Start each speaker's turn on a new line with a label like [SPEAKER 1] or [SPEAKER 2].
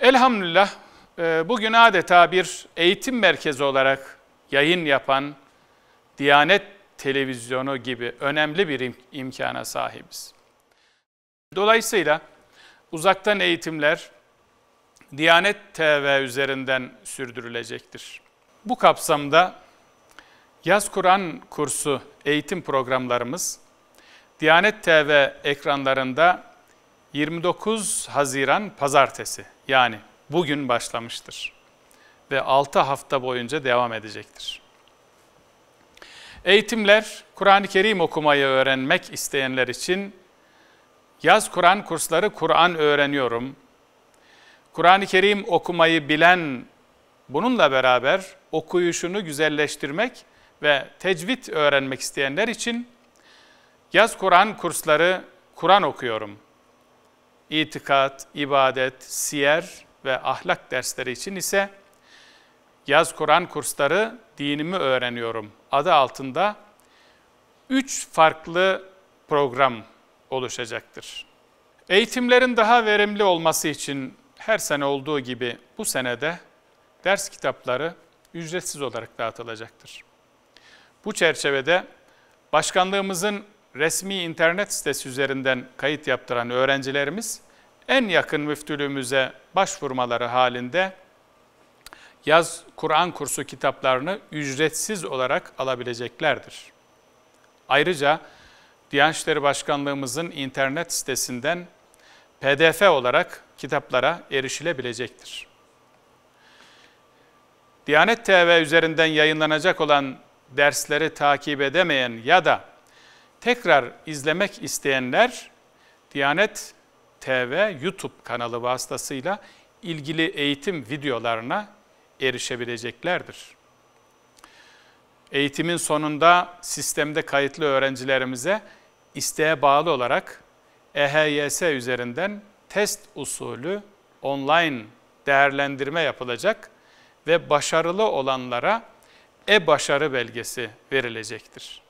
[SPEAKER 1] Elhamdülillah e, bugün adeta bir eğitim merkezi olarak yayın yapan Diyanet Televizyonu gibi önemli bir imkana sahibiz. Dolayısıyla uzaktan eğitimler Diyanet TV üzerinden sürdürülecektir. Bu kapsamda Yaz Kur'an kursu eğitim programlarımız Diyanet TV ekranlarında 29 Haziran pazartesi yani bugün başlamıştır ve 6 hafta boyunca devam edecektir. Eğitimler Kur'an-ı Kerim okumayı öğrenmek isteyenler için yaz Kur'an kursları Kur'an öğreniyorum. Kur'an-ı Kerim okumayı bilen bununla beraber okuyuşunu güzelleştirmek ve tecvid öğrenmek isteyenler için yaz Kur'an kursları Kur'an okuyorum itikat, ibadet, siyer ve ahlak dersleri için ise Yaz Kur'an kursları Dinimi Öğreniyorum adı altında üç farklı program oluşacaktır. Eğitimlerin daha verimli olması için her sene olduğu gibi bu senede ders kitapları ücretsiz olarak dağıtılacaktır. Bu çerçevede başkanlığımızın resmi internet sitesi üzerinden kayıt yaptıran öğrencilerimiz en yakın müftülüğümüze başvurmaları halinde yaz Kur'an kursu kitaplarını ücretsiz olarak alabileceklerdir. Ayrıca Diyanet İşleri Başkanlığımızın internet sitesinden PDF olarak kitaplara erişilebilecektir. Diyanet TV üzerinden yayınlanacak olan dersleri takip edemeyen ya da tekrar izlemek isteyenler Diyanet TV YouTube kanalı vasıtasıyla ilgili eğitim videolarına erişebileceklerdir. Eğitimin sonunda sistemde kayıtlı öğrencilerimize isteğe bağlı olarak EHYS üzerinden test usulü online değerlendirme yapılacak ve başarılı olanlara e-başarı belgesi verilecektir.